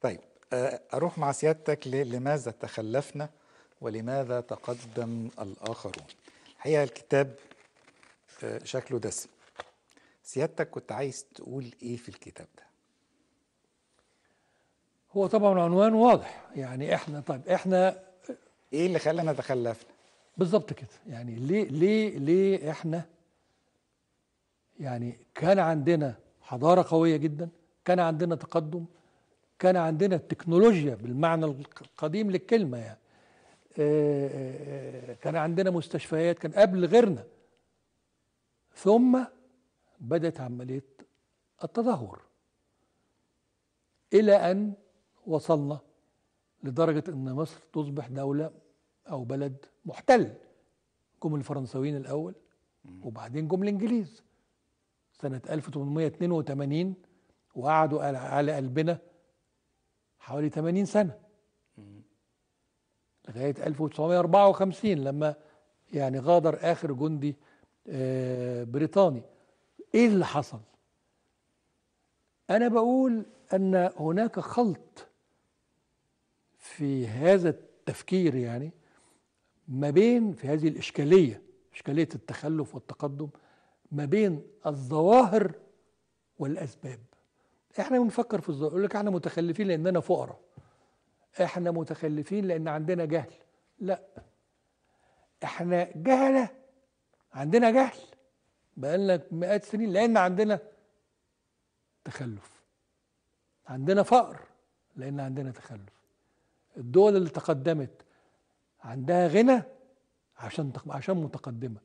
طيب آه، أروح مع سيادتك لماذا تخلفنا ولماذا تقدم الآخرون الحقيقة الكتاب آه، شكله دسم سيادتك كنت عايز تقول إيه في الكتاب ده هو طبعا عنوان واضح يعني احنا طيب احنا ايه اللي خلانا تخلفنا بالظبط كده يعني ليه ليه ليه احنا يعني كان عندنا حضاره قويه جدا كان عندنا تقدم كان عندنا التكنولوجيا بالمعنى القديم للكلمة يعني آه، آه، آه، كان عندنا مستشفيات كان قبل غيرنا ثم بدأت عملية التدهور إلى أن وصلنا لدرجة أن مصر تصبح دولة أو بلد محتل جم الفرنساويين الأول وبعدين جم الإنجليز سنة 1882 وقعدوا على قلبنا حوالي 80 سنة لغاية 1954 لما يعني غادر آخر جندي آه، بريطاني إيه اللي حصل؟ أنا بقول أن هناك خلط في هذا التفكير يعني ما بين في هذه الإشكالية إشكالية التخلف والتقدم ما بين الظواهر والأسباب احنا بنفكر في الظهر يقول لك احنا متخلفين لاننا فقراء احنا متخلفين لان عندنا جهل لا احنا جهله عندنا جهل بقالنا مئات سنين لان عندنا تخلف عندنا فقر لان عندنا تخلف الدول اللي تقدمت عندها غنى عشان عشان متقدمه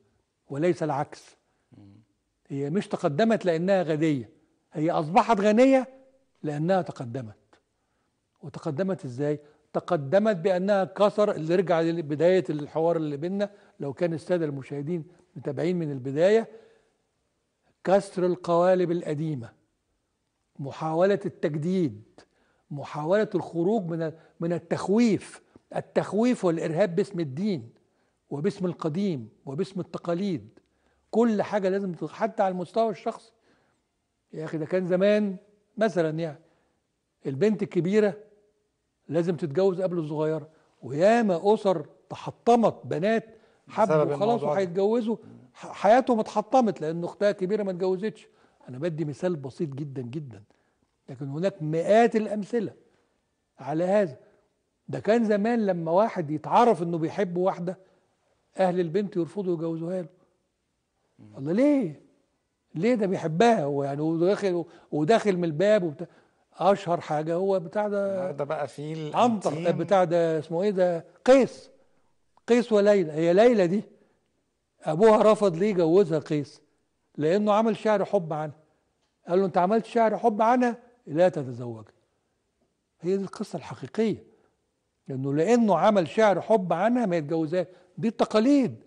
وليس العكس هي مش تقدمت لانها غنيه هي أصبحت غنية لأنها تقدمت وتقدمت إزاي؟ تقدمت بأنها كسر اللي رجع لبداية الحوار اللي بينا لو كان السادة المشاهدين متابعين من البداية كسر القوالب القديمة محاولة التجديد محاولة الخروج من من التخويف التخويف والإرهاب باسم الدين وباسم القديم وباسم التقاليد كل حاجة لازم حتى على المستوى الشخصي يا أخي ده كان زمان مثلا يعني البنت الكبيرة لازم تتجوز قبل الصغيرة وياما أسر تحطمت بنات حبوا خلاص وهيتجوزوا حياتهم اتحطمت لأن أختها كبيرة ما اتجوزتش أنا بدي مثال بسيط جدا جدا لكن هناك مئات الأمثلة على هذا ده كان زمان لما واحد يتعرف انه بيحب واحده اهل البنت يرفضوا يجوزوها له الله ليه ليه ده بيحبها هو يعني وداخل وداخل من الباب وبتاع اشهر حاجه هو بتاع ده ده بقى فيل عنتر آه، بتاع ده اسمه ايه ده قيس قيس وليلى هي ليلى دي ابوها رفض ليه يجوزها قيس لانه عمل شعر حب عنها قال له انت عملت شعر حب عنها لا تتزوجها هي دي القصه الحقيقيه لانه لانه عمل شعر حب عنها ما يتجوزهاش دي التقاليد